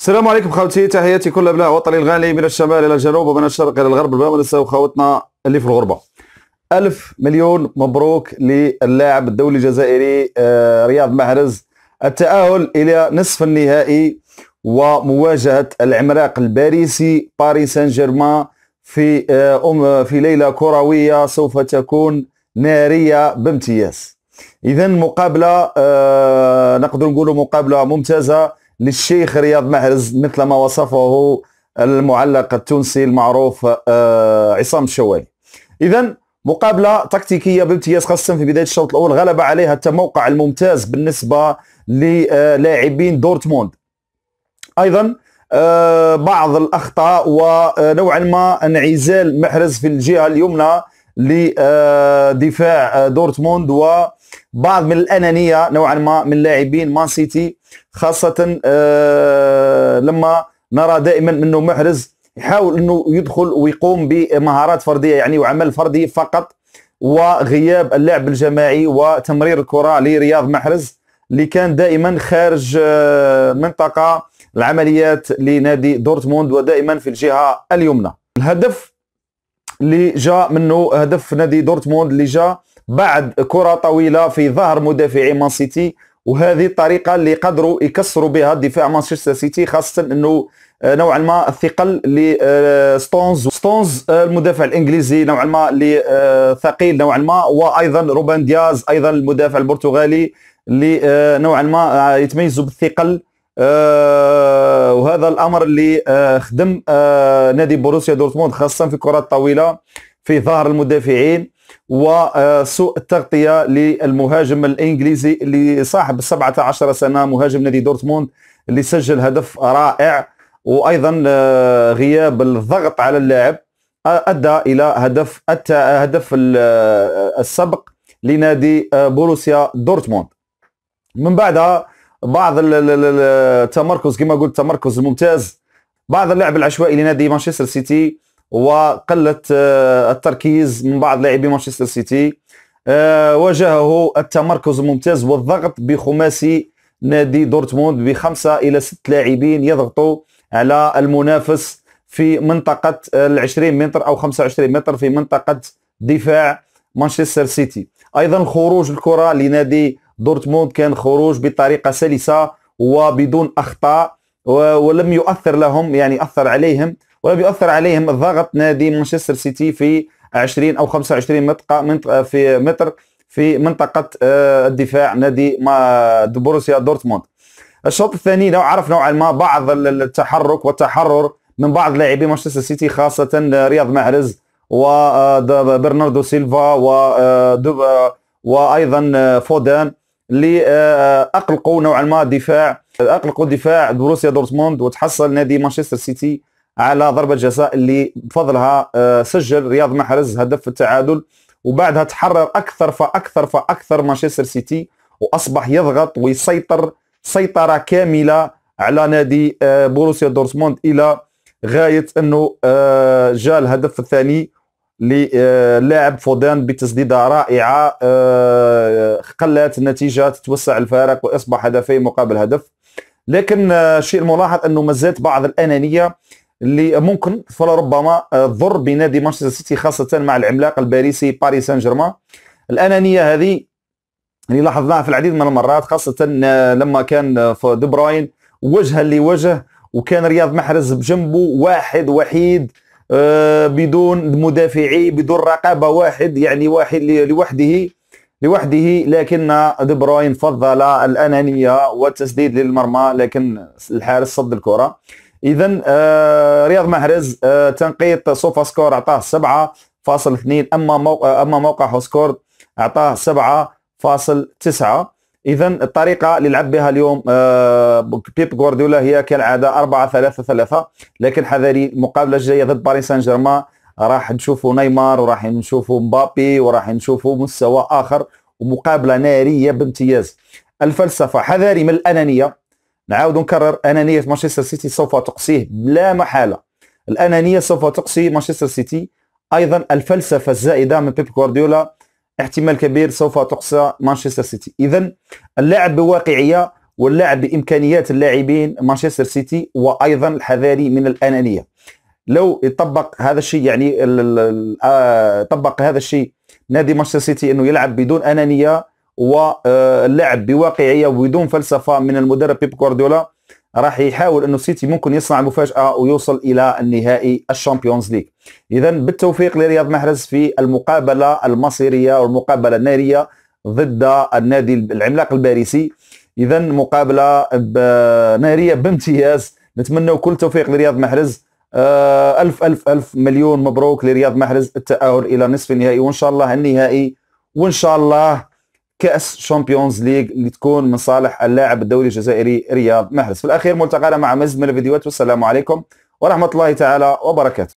السلام عليكم خوتي تحياتي كل ابناء وطني الغالي من الشمال الى الجنوب ومن الشرق الى الغرب لا ننسى خوتنا اللي في الغربه ألف مليون مبروك للاعب الدولي الجزائري آه، رياض محرز التأهل إلى نصف النهائي ومواجهة العملاق الباريسي باريس سان جيرمان في آه، أم في ليلة كروية سوف تكون نارية بامتياز إذا مقابلة آه، نقدر نقولوا مقابلة ممتازة للشيخ رياض محرز مثل ما وصفه المعلق التونسي المعروف آه، عصام الشوالي اذا مقابله تكتيكيه بامتياز خاصه في بدايه الشوط الاول غلب عليها التموقع الممتاز بالنسبه للاعبين دورتموند ايضا آه، بعض الاخطاء ونوعا ما انعزال محرز في الجهه اليمنى لدفاع دورتموند و بعض من الانانيه نوعا ما من لاعبين مان سيتي خاصه آه لما نرى دائما انه محرز يحاول انه يدخل ويقوم بمهارات فرديه يعني وعمل فردي فقط وغياب اللعب الجماعي وتمرير الكره لرياض محرز اللي كان دائما خارج آه، منطقه العمليات لنادي دورتموند ودائما في الجهه اليمنى الهدف اللي جاء منه هدف نادي دورتموند اللي جاء بعد كره طويله في ظهر مدافعي مان سيتي وهذه الطريقه اللي قدروا يكسروا بها دفاع مانشستر سيتي خاصه انه آه، نوعا ما الثقل لستونز آه، ستونز آه، المدافع الانجليزي نوعا ما اللي ثقيل نوعا ما وايضا روبان دياز ايضا المدافع البرتغالي اللي نوعا ما يتميزوا بالثقل وهذا الامر اللي خدم نادي بروسيا دورتموند خاصه في الكرات الطويله في ظهر المدافعين وسوء التغطية للمهاجم الإنجليزي اللي صاحب 17 سنة مهاجم نادي دورتموند اللي سجل هدف رائع وأيضا آه، غياب الضغط على اللاعب آه، أدى إلى هدف هدف آه، السبق لنادي بوروسيا دورتموند من بعدها بعض التمركز كما قلت تمركز ممتاز بعض اللعب العشوائي لنادي مانشستر سيتي وقله آه، التركيز من بعض لاعبي مانشستر سيتي آه، واجهه التمركز الممتاز والضغط بخماسي نادي دورتموند بخمسه الى ست لاعبين يضغطوا على المنافس في منطقه آه، ال 20 متر او 25 متر في منطقه دفاع مانشستر سيتي ايضا خروج الكره لنادي دورتموند كان خروج بطريقه سلسه وبدون اخطاء ولم يؤثر لهم يعني اثر عليهم وبيؤثر عليهم الضغط نادي مانشستر سيتي في 20 او 25 منطقه منطقه في متر في منطقه آه، الدفاع نادي بروسيا دورتموند الشوط الثاني لو عرف نوعا ما بعض التحرك والتحرر من بعض لاعبي مانشستر سيتي خاصه آه، رياض محرز وبرناردو آه، سيلفا و وايضا فودان اللي اقلقوا نوعا ما دفاع اقلقوا دفاع بروسيا دورتموند وتحصل نادي مانشستر سيتي على ضربه جزاء اللي بفضلها آه، سجل رياض محرز هدف التعادل وبعدها تحرر اكثر فاكثر فاكثر مانشستر سيتي واصبح يضغط ويسيطر سيطره كامله على نادي آه، بوروسيا دورتموند الى غايه انه آه، جاء الهدف الثاني للاعب فودان بتسديده رائعه قلت النتيجه تتوسع الفارق واصبح هدفين مقابل هدف لكن الشيء الملاحظ انه مازالت بعض الانانيه اللي ممكن فلربما تضر آه، بنادي مانشستر سيتي خاصه مع العملاق الباريسي باريس سان جيرمان الانانيه هذه اللي لاحظناها في العديد من المرات خاصه آه، لما كان آه، في دي بروين وجها لوجه وكان رياض محرز بجنبه واحد وحيد بدون مدافعي بدون رقابه واحد يعني واحد لوحده لوحده لكن دي بروين فضل الانانيه والتسديد للمرمى لكن الحارس صد الكره اذا آه رياض محرز آه تنقيط سوفا سكور اعطاه 7.2 اما موقع آه، اما موقع هوسكور اعطاه 7.9 اذا الطريقه اللي لعب بها اليوم آه، بيب غوارديولا هي كالعاده 4 3 3 لكن حذري المقابله الجايه ضد باريس سان جيرمان راح نشوفوا نيمار وراح نشوفوا مبابي وراح نشوفوا مستوى اخر ومقابله ناريه بامتياز الفلسفه حذري من الانانيه نعاود نكرر انانيه مانشستر سيتي سوف تقصيه لا محاله الانانيه سوف تقصي مانشستر سيتي ايضا الفلسفه الزائده من بيب غوارديولا احتمال كبير سوف تقصى مانشستر سيتي اذا اللعب بواقعيه واللعب بامكانيات اللاعبين مانشستر سيتي وايضا الحذاري من الانانيه لو طبق هذا الشيء يعني آه، طبق هذا الشيء نادي مانشستر سيتي انه يلعب بدون انانيه واللعب آه، بواقعيه وبدون فلسفه من المدرب بيب غوارديولا راح يحاول انه سيتي ممكن يصنع مفاجاه ويوصل الى النهائي الشامبيونز ليج اذا بالتوفيق لرياض محرز في المقابله المصيريه والمقابله الناريه ضد النادي العملاق الباريسي اذا مقابله ناريه بامتياز نتمنى كل توفيق لرياض محرز آه، ألف ألف ألف مليون مبروك لرياض محرز التأهل إلى نصف النهائي وإن شاء الله النهائي وإن شاء الله كاس شامبيونز ليج اللي تكون من صالح اللاعب الدولي الجزائري رياض محرز في الاخير ملتقانا مع مزيد من الفيديوهات والسلام عليكم ورحمه الله تعالى وبركاته